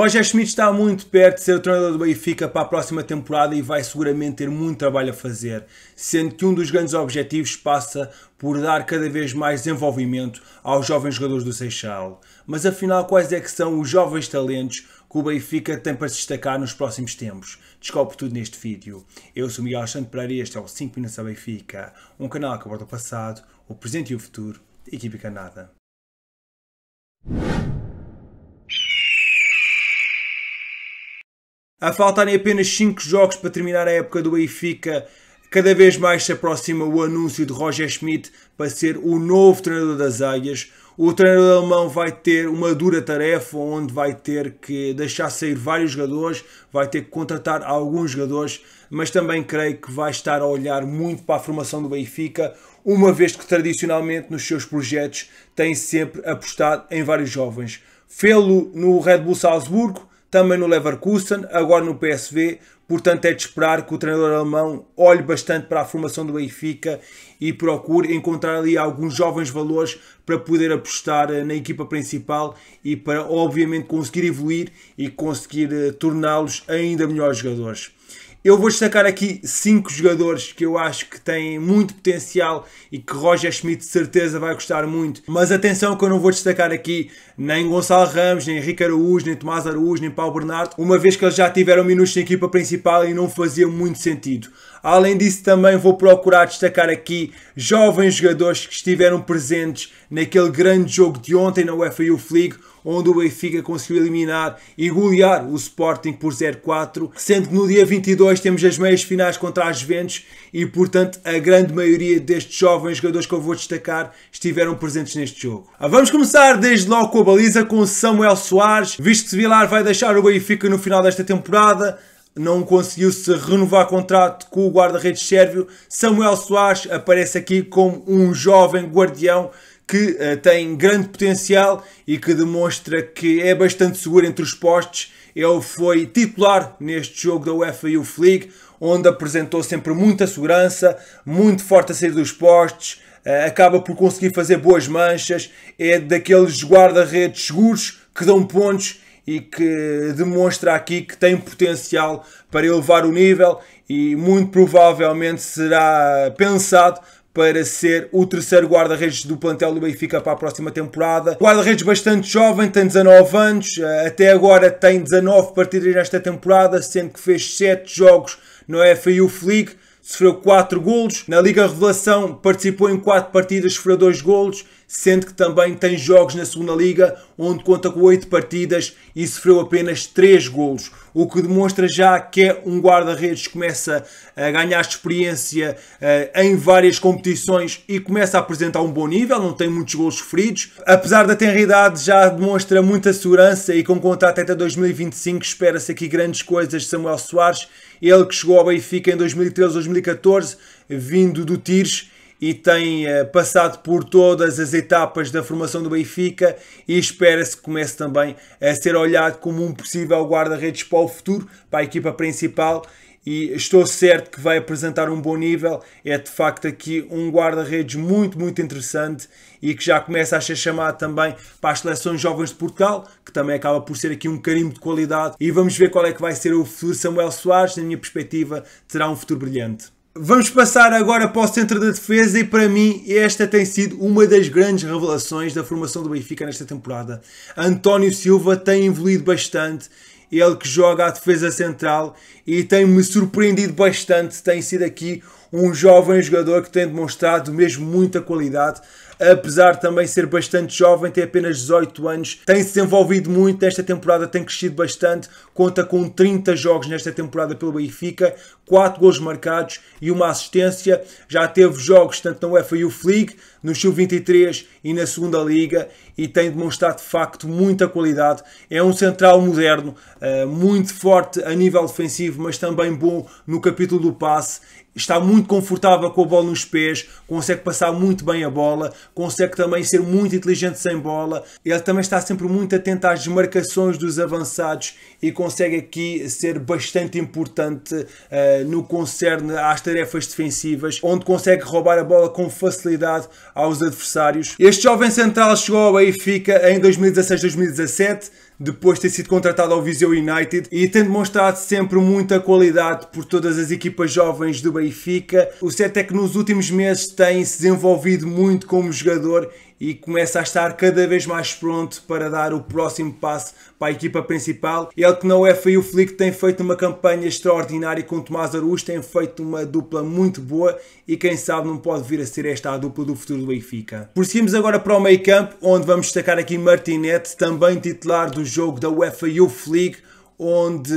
Roger Schmidt está muito perto de ser o treinador do Benfica para a próxima temporada e vai seguramente ter muito trabalho a fazer, sendo que um dos grandes objetivos passa por dar cada vez mais desenvolvimento aos jovens jogadores do Seixal. Mas afinal, quais é que são os jovens talentos que o Benfica tem para se destacar nos próximos tempos? Descobre tudo neste vídeo. Eu sou Miguel Alexandre Pereira e este é o 5 Minutos a Benfica, um canal que aborda o passado, o presente e o futuro da equipe canada. A faltarem apenas 5 jogos para terminar a época do Benfica, cada vez mais se aproxima o anúncio de Roger Schmidt para ser o novo treinador das águias. O treinador alemão vai ter uma dura tarefa, onde vai ter que deixar sair vários jogadores, vai ter que contratar alguns jogadores, mas também creio que vai estar a olhar muito para a formação do Benfica, uma vez que tradicionalmente nos seus projetos tem sempre apostado em vários jovens. Fê-lo no Red Bull Salzburgo, também no Leverkusen, agora no PSV. Portanto, é de esperar que o treinador alemão olhe bastante para a formação do Benfica e procure encontrar ali alguns jovens valores para poder apostar eh, na equipa principal e para, obviamente, conseguir evoluir e conseguir eh, torná-los ainda melhores jogadores. Eu vou destacar aqui cinco jogadores que eu acho que têm muito potencial e que Roger Schmidt de certeza vai gostar muito. Mas atenção que eu não vou destacar aqui nem Gonçalo Ramos, nem Henrique Araújo, nem Tomás Araújo, nem Paulo Bernardo, uma vez que eles já tiveram minutos na equipa principal e não fazia muito sentido. Além disso, também vou procurar destacar aqui jovens jogadores que estiveram presentes naquele grande jogo de ontem na UEFA Youth League, onde o Benfica conseguiu eliminar e golear o Sporting por 0-4, sendo que no dia 22 temos as meias finais contra as Juventus e, portanto, a grande maioria destes jovens jogadores que eu vou destacar estiveram presentes neste jogo. Ah, vamos começar desde logo com a baliza com Samuel Soares, visto que Vilar vai deixar o Benfica no final desta temporada não conseguiu-se renovar contrato com o guarda-redes sérvio. Samuel Soares aparece aqui como um jovem guardião que uh, tem grande potencial e que demonstra que é bastante seguro entre os postes. Ele foi titular neste jogo da UEFA Youth League, onde apresentou sempre muita segurança, muito forte a sair dos postes, uh, acaba por conseguir fazer boas manchas, é daqueles guarda-redes seguros que dão pontos e que demonstra aqui que tem potencial para elevar o nível e muito provavelmente será pensado para ser o terceiro guarda-redes do plantel do Benfica para a próxima temporada. Guarda-redes bastante jovem, tem 19 anos, eh, até agora tem 19 partidas nesta temporada, sendo que fez 7 jogos na UEFA Youth League, sofreu 4 golos. Na Liga Revelação participou em 4 partidas, sofreu 2 golos sendo que também tem jogos na segunda liga onde conta com 8 partidas e sofreu apenas 3 golos, o que demonstra já que é um guarda-redes que começa a ganhar experiência eh, em várias competições e começa a apresentar um bom nível, não tem muitos golos sofridos. Apesar da tenra idade, já demonstra muita segurança e com contrato até 2025 espera-se aqui grandes coisas de Samuel Soares, ele que chegou ao Benfica em 2013-2014, vindo do Tires e tem eh, passado por todas as etapas da formação do Benfica e espera-se que comece também a ser olhado como um possível guarda-redes para o futuro, para a equipa principal e estou certo que vai apresentar um bom nível. É de facto aqui um guarda-redes muito, muito interessante e que já começa a ser chamado também para as seleções jovens de Portugal, que também acaba por ser aqui um carimbo de qualidade. E vamos ver qual é que vai ser o futuro Samuel Soares. Na minha perspectiva, terá um futuro brilhante. Vamos passar agora para o centro da defesa e para mim esta tem sido uma das grandes revelações da formação do Benfica nesta temporada. António Silva tem evoluído bastante, ele que joga à defesa central e tem-me surpreendido bastante, tem sido aqui um jovem jogador que tem demonstrado mesmo muita qualidade apesar de também ser bastante jovem, tem apenas 18 anos, tem se desenvolvido muito nesta temporada, tem crescido bastante, conta com 30 jogos nesta temporada pelo Benfica, 4 gols marcados e uma assistência. Já teve jogos tanto na UEFA Youth League, no Sub-23 e na segunda Liga e tem demonstrado de facto muita qualidade. É um central moderno, eh, muito forte a nível defensivo, mas também bom no capítulo do passe está muito confortável com a bola nos pés, consegue passar muito bem a bola, consegue também ser muito inteligente sem bola. Ele também está sempre muito atento às desmarcações dos avançados e consegue aqui ser bastante importante uh, no concerne às tarefas defensivas, onde consegue roubar a bola com facilidade aos adversários. Este jovem central chegou ao Benfica em 2016-2017 depois de ter sido contratado ao Viseu United e tem demonstrado sempre muita qualidade por todas as equipas jovens do Benfica. O certo é que nos últimos meses tem se desenvolvido muito como jogador e começa a estar cada vez mais pronto para dar o próximo passo para a equipa principal. Ele que na UEFA e o Flick tem feito uma campanha extraordinária com o Tomás Araújo, tem feito uma dupla muito boa e quem sabe não pode vir a ser esta a dupla do futuro do Benfica. Prosseguimos agora para o meio campo, onde vamos destacar aqui Martinete, também titular do jogo da UEFA e o Flick, onde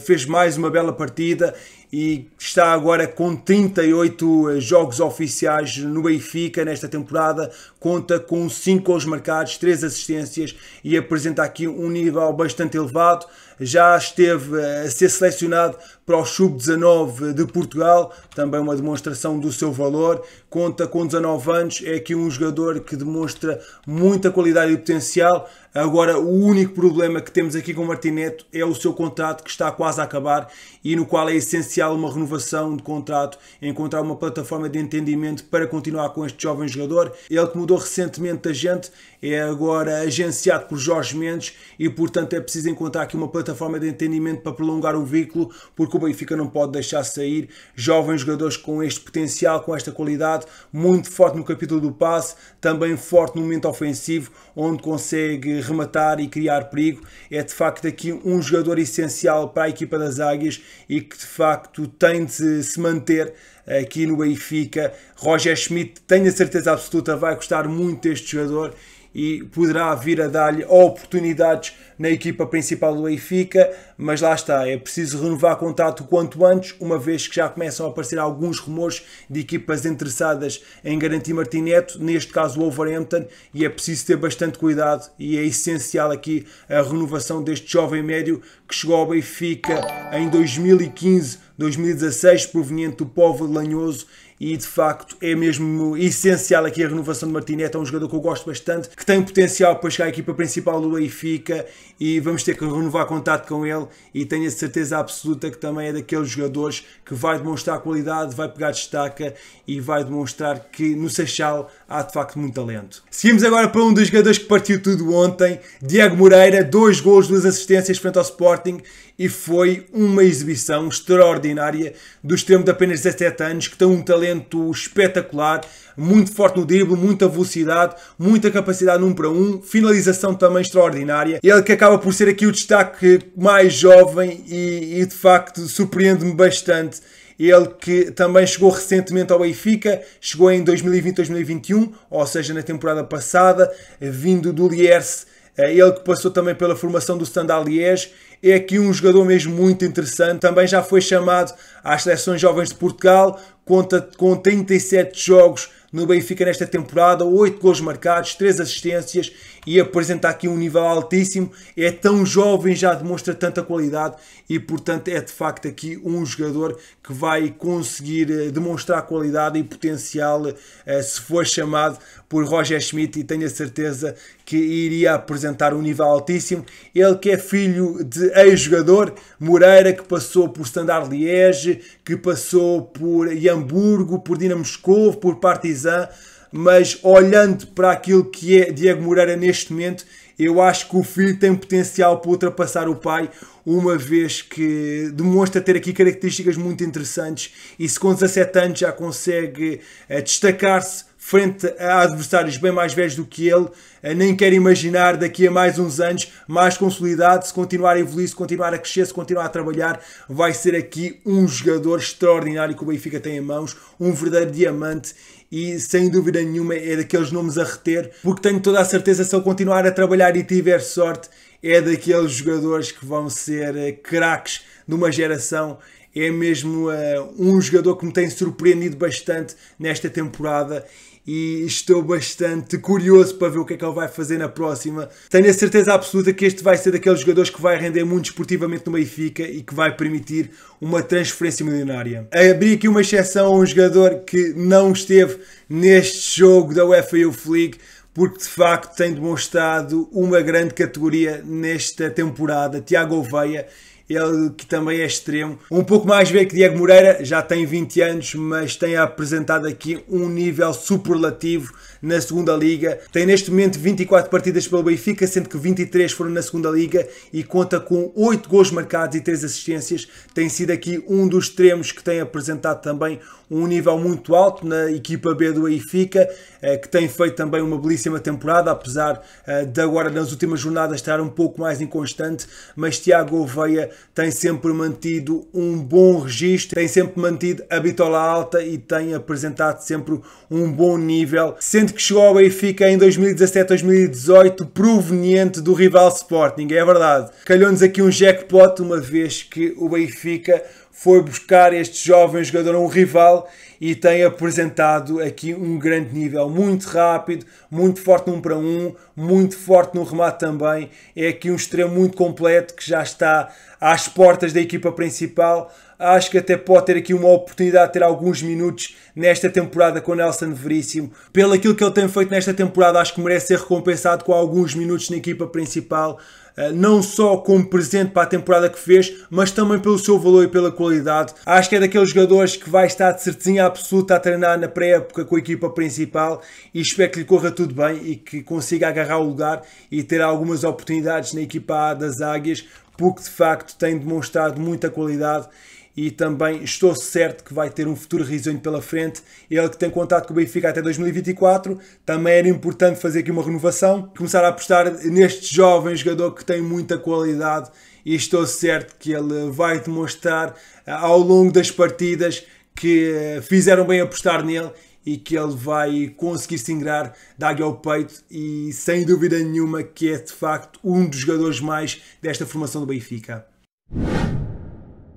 fez mais uma bela partida e está agora com 38 jogos oficiais no Benfica nesta temporada, conta com 5 gols marcados, 3 assistências e apresenta aqui um nível bastante elevado. Já esteve eh, a ser selecionado para o Sub-19 de Portugal, também uma demonstração do seu valor. Conta com 19 anos, é aqui um jogador que demonstra muita qualidade e potencial. Agora, o único problema que temos aqui com o Martineto é o seu contrato que está quase a acabar e no qual é essencial uma renovação de contrato, encontrar uma plataforma de entendimento para continuar com este jovem jogador. Ele que mudou recentemente a gente, é agora agenciado por Jorge Mendes e, portanto, é preciso encontrar aqui uma plataforma de entendimento para prolongar o vínculo, porque o Benfica não pode deixar sair jovens jogadores com este potencial, com esta qualidade, muito forte no capítulo do passe, também forte no momento ofensivo, onde consegue rematar e criar perigo. É de facto aqui um jogador essencial para a equipa das Águias e que de facto tem de se manter aqui no Benfica. Roger Schmidt, tenho a certeza absoluta, vai gostar muito deste jogador e poderá vir a dar-lhe oportunidades na equipa principal do Benfica, mas lá está, é preciso renovar contrato quanto antes, uma vez que já começam a aparecer alguns rumores de equipas interessadas em garantir Martineto, neste caso o Wolverhampton, e é preciso ter bastante cuidado e é essencial aqui a renovação deste jovem médio que chegou ao Benfica em 2015, 2016, proveniente do povo de Lanhoso e de facto é mesmo essencial aqui a renovação de Martinete, é um jogador que eu gosto bastante, que tem potencial para chegar à equipa principal do Benfica e vamos ter que renovar contato com ele e tenho a certeza absoluta que também é daqueles jogadores que vai demonstrar qualidade, vai pegar destaca e vai demonstrar que no Seixal há de facto muito talento. Seguimos agora para um dos jogadores que partiu tudo ontem, Diego Moreira, dois gols, duas assistências frente ao Sporting e foi uma exibição extraordinária do extremo de apenas 17 anos, que tem um talento espetacular, muito forte no drible, muita velocidade, muita capacidade num para um, finalização também extraordinária. Ele que acaba por ser aqui o destaque mais jovem e, e de facto surpreende-me bastante. Ele que também chegou recentemente ao Benfica, chegou em 2020-2021, ou seja, na temporada passada, vindo do Lierce. Eh, ele que passou também pela formação do Standard Liège, é aqui um jogador mesmo muito interessante. Também já foi chamado às seleções jovens de Portugal, conta com 37 jogos no Benfica nesta temporada, 8 gols marcados, 3 assistências e apresenta aqui um nível altíssimo. É tão jovem, já demonstra tanta qualidade e, portanto, é de facto aqui um jogador que vai conseguir eh, demonstrar qualidade e potencial eh, se for chamado por Roger Schmidt e tenho a certeza que iria apresentar um nível altíssimo. Ele que é filho de ex-jogador Moreira, que passou por Standard Liège, que passou por Hamburgo, por Dinamo Moscou, por Partizan, mas olhando para aquilo que é Diego Moreira neste momento, eu acho que o filho tem potencial para ultrapassar o pai, uma vez que demonstra ter aqui características muito interessantes e se com 17 anos já consegue eh, destacar-se frente a adversários bem mais velhos do que ele. Eh, nem quero imaginar daqui a mais uns anos mais consolidado. Se continuar a evoluir, se continuar a crescer, se continuar a trabalhar, vai ser aqui um jogador extraordinário que o Benfica tem em mãos, um verdadeiro diamante e sem dúvida nenhuma é daqueles nomes a reter, porque tenho toda a certeza se ele continuar a trabalhar e tiver sorte, é daqueles jogadores que vão ser eh, craques de uma geração é mesmo uh, um jogador que me tem surpreendido bastante nesta temporada e estou bastante curioso para ver o que é que ele vai fazer na próxima. Tenho a certeza absoluta que este vai ser daqueles jogadores que vai render muito esportivamente no Benfica e que vai permitir uma transferência milionária. Abri aqui uma exceção a um jogador que não esteve neste jogo da UEFA Youth League, porque de facto tem demonstrado uma grande categoria nesta temporada, Tiago Oveia, ele que também é extremo. Um pouco mais ver que Diego Moreira já tem 20 anos, mas tem apresentado aqui um nível superlativo na segunda liga. Tem neste momento 24 partidas pelo Benfica, sendo que 23 foram na segunda liga e conta com 8 gols marcados e 3 assistências. Tem sido aqui um dos extremos que tem apresentado também um nível muito alto na equipa B do Benfica, eh, que tem feito também uma belíssima temporada, apesar eh, de agora nas últimas jornadas estar um pouco mais inconstante, mas Tiago Gouveia tem sempre mantido um bom registro, tem sempre mantido a bitola alta e tem apresentado sempre um bom nível, sendo que chegou ao Benfica em 2017-2018 proveniente do rival Sporting, é verdade. Calhou-nos aqui um jackpot uma vez que o Benfica foi buscar este jovem jogador a um rival e tem apresentado aqui um grande nível, muito rápido, muito forte num para um, muito forte no remate também. É aqui um extremo muito completo que já está às portas da equipa principal, Acho que até pode ter aqui uma oportunidade de ter alguns minutos nesta temporada com o Nelson Veríssimo. Pelo aquilo que ele tem feito nesta temporada, acho que merece ser recompensado com alguns minutos na equipa principal. Eh, não só como presente para a temporada que fez, mas também pelo seu valor e pela qualidade. Acho que é daqueles jogadores que vai estar de certeza absoluta a treinar na pré-época com a equipa principal e espero que lhe corra tudo bem e que consiga agarrar o lugar e ter algumas oportunidades na equipa A das Águias, porque de facto tem demonstrado muita qualidade e também estou certo que vai ter um futuro risonho pela frente. Ele que tem contato com o Benfica até 2024, também era importante fazer aqui uma renovação, começar a apostar neste jovem jogador que tem muita qualidade e estou certo que ele vai demonstrar eh, ao longo das partidas que eh, fizeram bem apostar nele e que ele vai conseguir se ingrar da águia ao peito e sem dúvida nenhuma que é de facto um dos jogadores mais desta formação do Benfica.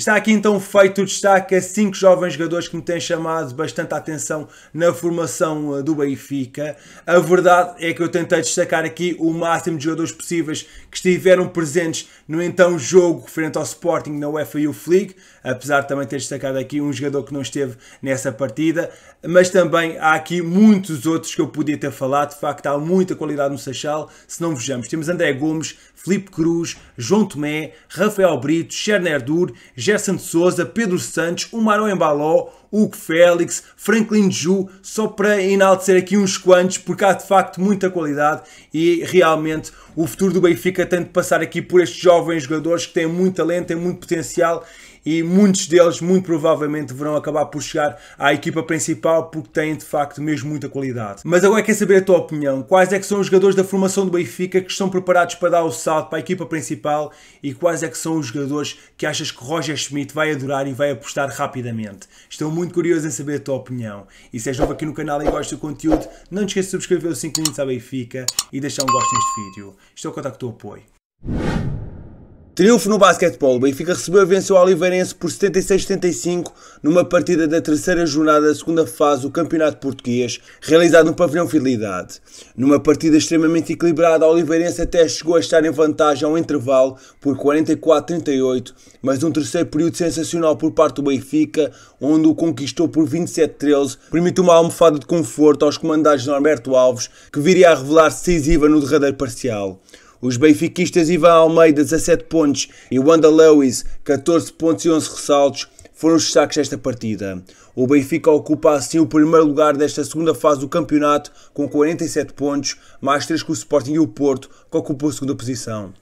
Está aqui então feito o destaque a cinco jovens jogadores que me têm chamado bastante a atenção na formação eh, do Benfica. A verdade é que eu tentei destacar aqui o máximo de jogadores possíveis que estiveram presentes no então jogo frente ao Sporting na UEFA Youth League, apesar de também ter destacado aqui um jogador que não esteve nessa partida, mas também há aqui muitos outros que eu podia ter falado, de facto há muita qualidade no Seixal, se não vejamos. Temos André Gomes, Felipe Cruz, João Tomé, Rafael Brito, Cherner Dur, Gerson de Souza, Pedro Santos, o Marão Embaló, Hugo Félix, Franklin Ju, só para enaltecer aqui uns quantos, porque há de facto muita qualidade e realmente o futuro do Benfica tem de passar aqui por estes jovens jogadores que têm muito talento, têm muito potencial e muitos deles muito provavelmente deverão acabar por chegar à equipa principal porque têm de facto mesmo muita qualidade. Mas agora quero saber a tua opinião, quais é que são os jogadores da formação do Benfica que estão preparados para dar o salto para a equipa principal e quais é que são os jogadores que achas que Roger Schmidt vai adorar e vai apostar rapidamente? Estou muito curioso em saber a tua opinião e se és novo aqui no canal e gostas do conteúdo, não te esqueças de subscrever o 5 minutos à Benfica e deixar um gosto neste vídeo. Estou a contar com o teu apoio. Triunfo no basquetebol. O Benfica recebeu e venceu o Oliveirense por 76-75 numa partida da terceira jornada da segunda fase do Campeonato Português, realizado no Pavilhão Fidelidade. Numa partida extremamente equilibrada, o Oliveirense até chegou a estar em vantagem ao intervalo por 44-38, mas um terceiro período sensacional por parte do Benfica, onde o conquistou por 27-13, permitiu uma almofada de conforto aos comandados de Norberto Alves, que viria a revelar decisiva no derradeiro parcial. Os benfiquistas Ivan Almeida, 17 pontos, e Wanda Lewis, 14 pontos e 11 ressaltos, foram os destaques desta partida. O Benfica ocupa assim o primeiro lugar desta segunda fase do campeonato, com 47 pontos, mais 3 que o Sporting e o Porto, que ocupou a segunda posição.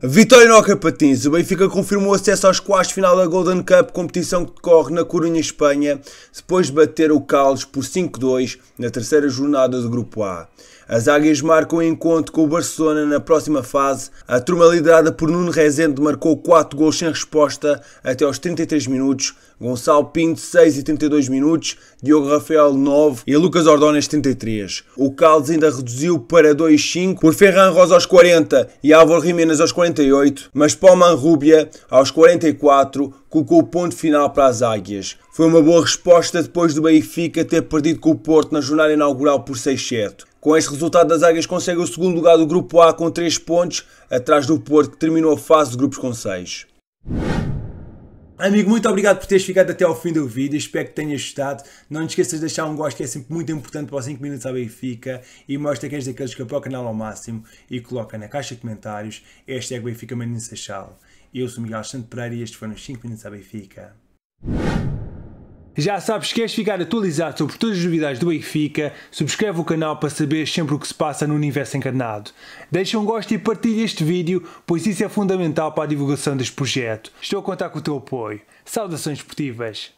Vitória no Patins. O Benfica confirmou acesso aos quartos final da Golden Cup, competição que decorre na Corunha, Espanha, depois de bater o Caldes por 5-2 na terceira jornada do Grupo A. As Águias marcam um encontro com o Barcelona na próxima fase. A turma liderada por Nuno Rezende marcou 4 gols sem resposta até aos 33 minutos. Gonçalo Pinto, 6 e 32 minutos. Diogo Rafael, 9 e Lucas Ordóñez, 33. O Caldes ainda reduziu para 2-5 por Ferran Rosa aos 40 e Álvaro Jiménez aos 48, mas Palman Rúbia aos 44 colocou o ponto final para as Águias. Foi uma boa resposta depois do Benfica ter perdido com o Porto na jornada inaugural por 6-7. Com este resultado, as Águias conseguem o segundo lugar do Grupo A com 3 pontos, atrás do Porto, que terminou a fase de grupos com 6. Amigo, muito obrigado por teres ficado até ao fim do vídeo, espero que tenhas gostado. Não te esqueças de deixar um gosto que é sempre muito importante para os 5 minutos à Benfica e mostra quem és daqueles que apoiam o canal ao máximo e coloca na caixa de comentários a é Benfica Menino Seixal. Eu sou Miguel Santo Pereira e estes foram os 5 minutos à Benfica. Já sabes, queres ficar atualizado sobre todas as novidades do Benfica? Subscreve o canal para saber sempre o que se passa no universo encarnado. Deixa um gosto e partilha este vídeo, pois isso é fundamental para a divulgação deste projeto. Estou a contar com o teu apoio. Saudações esportivas!